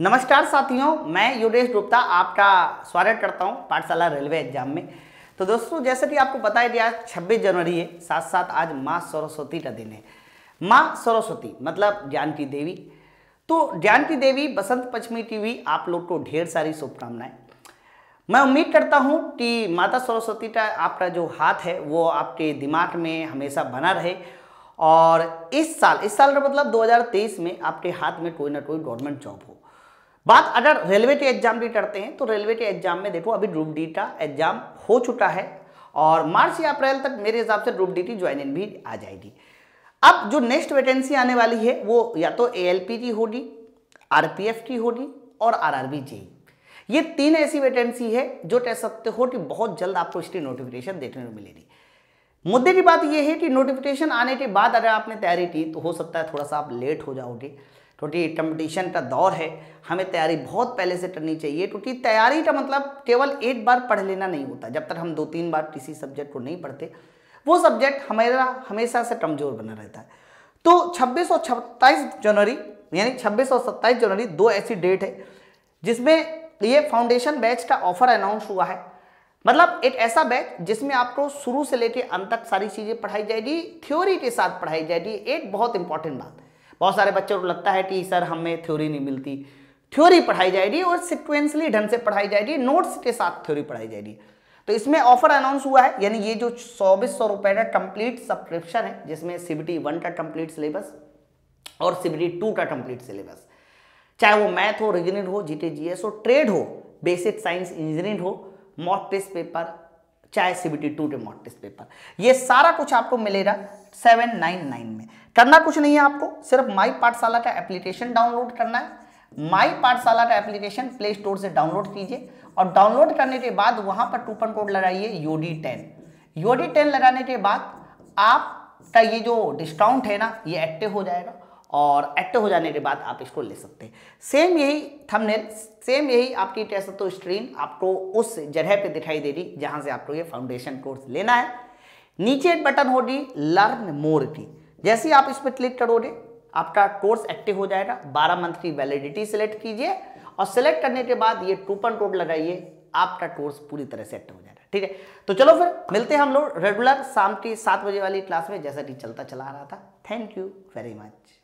नमस्कार साथियों मैं योगेश गुप्ता आपका स्वागत करता हूं पाठशाला रेलवे एग्जाम में तो दोस्तों जैसे कि आपको बताया गया छब्बीस आज 26 जनवरी है साथ साथ आज माँ सरस्वती का दिन है माँ सरस्वती मतलब ज्ञान की देवी तो ज्ञान की देवी बसंत पंचमी की भी आप लोग को ढेर सारी शुभकामनाएं मैं उम्मीद करता हूँ कि माता सरस्वती का आपका जो हाथ है वो आपके दिमाग में हमेशा बना रहे और इस साल इस साल का मतलब 2023 में आपके हाथ में कोई ना कोई गवर्नमेंट जॉब हो बात अगर रेलवे के एग्जाम की करते हैं तो रेलवे के एग्जाम में देखो अभी ग्रुप डी का एग्जाम हो चुका है और मार्च या अप्रैल तक मेरे हिसाब से ग्रुप डी की ज्वाइनिंग भी आ जाएगी अब जो नेक्स्ट वैकेंसी आने वाली है वो या तो ए एल पी की होगी आर पी एफ की होगी और आर आर बी ये तीन ऐसी वैकेंसी है जो कह सकते हो कि बहुत जल्द आपको इसकी नोटिफिकेशन देखने को मिलेगी मुद्दे की बात यह है कि नोटिफिकेशन आने के बाद अगर आपने तैयारी की तो हो सकता है थोड़ा सा आप लेट हो जाओगे क्योंकि कंपटीशन का दौर है हमें तैयारी बहुत पहले से करनी चाहिए क्योंकि तैयारी का मतलब केवल एक बार पढ़ लेना नहीं होता जब तक हम दो तीन बार किसी सब्जेक्ट को नहीं पढ़ते वो सब्जेक्ट हमारा हमेशा से कमज़ोर बना रहता है तो छब्बीस और छत्ताईस जनवरी यानी छब्बीस और सत्ताईस जनवरी दो ऐसी डेट है जिसमें ये फाउंडेशन बैच का ऑफर अनाउंस हुआ है मतलब एक ऐसा बैच जिसमें आपको शुरू से लेकर अंत तक सारी चीज़ें पढ़ाई जाएगी थ्योरी के साथ पढ़ाई जाएगी एक बहुत इंपॉर्टेंट बात बहुत सारे बच्चों को लगता है कि सर हमें थ्योरी नहीं मिलती थ्योरी पढ़ाई जाएगी और सिक्वेंसली ढंग से पढ़ाई जाएगी नोट्स के साथ थ्योरी पढ़ाई जाएगी तो इसमें ऑफर अनाउंस हुआ है यानी ये जो चौबीस सौ रुपये का कंप्लीट सब्सक्रिप्शन है जिसमें सीबीटी वन का कंप्लीट सिलेबस और सीबीटी टू का कंप्लीट सिलेबस चाहे वो मैथ हो रिजनिंग हो जीटी जीएस हो ट्रेड हो बेसिक साइंस इंजीनियरिंग हो मॉक टेस्ट पेपर चाहे CBT two remote test paper ये सारा कुछ आपको मिलेगा सेवन नाइन नाइन में करना कुछ नहीं है आपको सिर्फ माई पाठशाला का एप्लीकेशन डाउनलोड करना है माई पाठशाला का एप्लीकेशन प्ले स्टोर से डाउनलोड कीजिए और डाउनलोड करने के बाद वहां पर टूपन कोड लगाइए यूडी टेन यूडी टेन लगाने के बाद आपका ये जो डिस्काउंट है ना ये एक्टिव हो जाएगा और एक्टिव हो जाने के बाद आप इसको ले सकते हैं सेम यही थंबनेल सेम यही आपकी टेस्ट तो स्क्रीन आपको उस जगह पे दिखाई दे रही जहाँ से आपको ये फाउंडेशन कोर्स लेना है नीचे एक बटन होगी लर्न मोर की जैसे आप इस पर क्लिक करोगे आपका कोर्स एक्टिव हो जाएगा बारह मंथ की वैलिडिटी सेलेक्ट कीजिए और सेलेक्ट करने के बाद ये टूपन कोड लगाइए आपका कोर्स पूरी तरह से एक्टिव हो जाएगा ठीक है तो चलो फिर मिलते हैं हम लोग रेगुलर शाम की सात बजे वाली क्लास में जैसा कि चलता चला रहा था थैंक यू वेरी मच